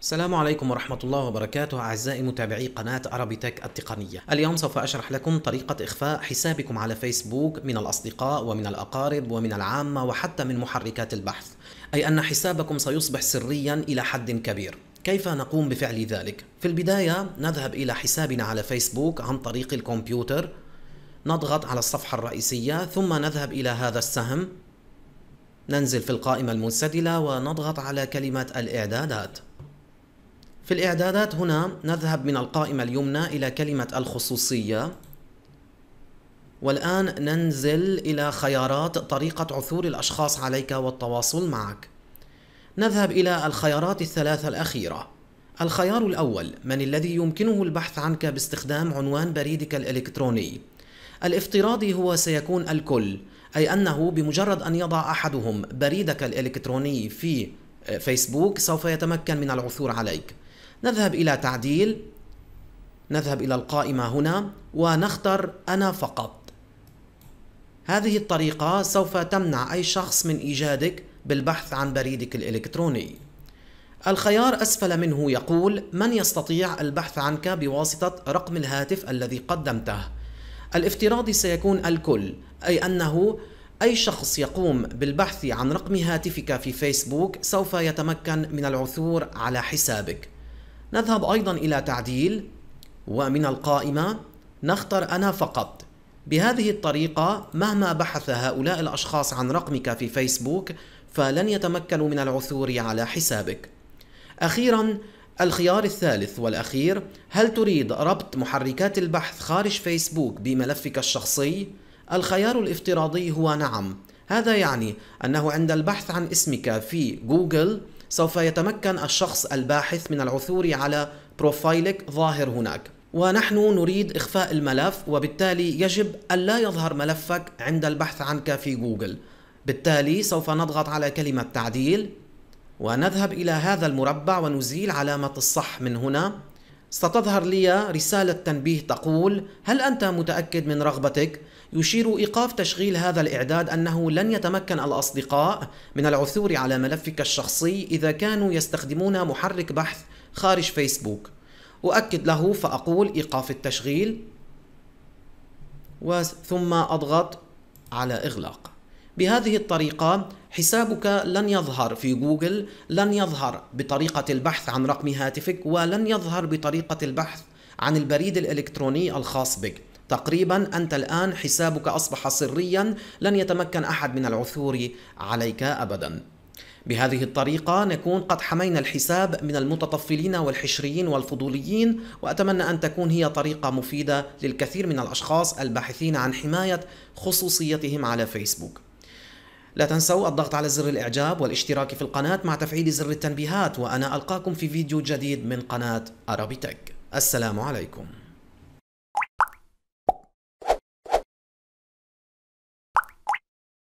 السلام عليكم ورحمة الله وبركاته أعزائي متابعي قناة عربي تك التقنية اليوم سوف أشرح لكم طريقة إخفاء حسابكم على فيسبوك من الأصدقاء ومن الأقارب ومن العامة وحتى من محركات البحث أي أن حسابكم سيصبح سريا إلى حد كبير كيف نقوم بفعل ذلك؟ في البداية نذهب إلى حسابنا على فيسبوك عن طريق الكمبيوتر نضغط على الصفحة الرئيسية ثم نذهب إلى هذا السهم ننزل في القائمة المنسدلة ونضغط على كلمة الإعدادات في الإعدادات هنا نذهب من القائمة اليمنى إلى كلمة الخصوصية والآن ننزل إلى خيارات طريقة عثور الأشخاص عليك والتواصل معك نذهب إلى الخيارات الثلاثة الأخيرة الخيار الأول من الذي يمكنه البحث عنك باستخدام عنوان بريدك الإلكتروني الافتراضي هو سيكون الكل أي أنه بمجرد أن يضع أحدهم بريدك الإلكتروني في آه، فيسبوك سوف يتمكن من العثور عليك نذهب إلى تعديل نذهب إلى القائمة هنا ونختار أنا فقط هذه الطريقة سوف تمنع أي شخص من إيجادك بالبحث عن بريدك الإلكتروني الخيار أسفل منه يقول من يستطيع البحث عنك بواسطة رقم الهاتف الذي قدمته الافتراضي سيكون الكل أي أنه أي شخص يقوم بالبحث عن رقم هاتفك في فيسبوك سوف يتمكن من العثور على حسابك نذهب أيضا إلى تعديل ومن القائمة نختر أنا فقط بهذه الطريقة مهما بحث هؤلاء الأشخاص عن رقمك في فيسبوك فلن يتمكنوا من العثور على حسابك أخيرا الخيار الثالث والأخير هل تريد ربط محركات البحث خارج فيسبوك بملفك الشخصي؟ الخيار الافتراضي هو نعم هذا يعني أنه عند البحث عن اسمك في جوجل سوف يتمكن الشخص الباحث من العثور على بروفايلك ظاهر هناك ونحن نريد إخفاء الملف وبالتالي يجب ألا يظهر ملفك عند البحث عنك في جوجل بالتالي سوف نضغط على كلمة تعديل ونذهب إلى هذا المربع ونزيل علامة الصح من هنا ستظهر لي رسالة تنبيه تقول هل أنت متأكد من رغبتك؟ يشير إيقاف تشغيل هذا الإعداد أنه لن يتمكن الأصدقاء من العثور على ملفك الشخصي إذا كانوا يستخدمون محرك بحث خارج فيسبوك أؤكد له فأقول إيقاف التشغيل ثم أضغط على إغلاق بهذه الطريقة حسابك لن يظهر في جوجل لن يظهر بطريقة البحث عن رقم هاتفك ولن يظهر بطريقة البحث عن البريد الإلكتروني الخاص بك تقريبا أنت الآن حسابك أصبح سريا لن يتمكن أحد من العثور عليك أبدا بهذه الطريقة نكون قد حمينا الحساب من المتطفلين والحشريين والفضوليين وأتمنى أن تكون هي طريقة مفيدة للكثير من الأشخاص الباحثين عن حماية خصوصيتهم على فيسبوك لا تنسوا الضغط على زر الإعجاب والاشتراك في القناة مع تفعيل زر التنبيهات وأنا ألقاكم في فيديو جديد من قناة تك السلام عليكم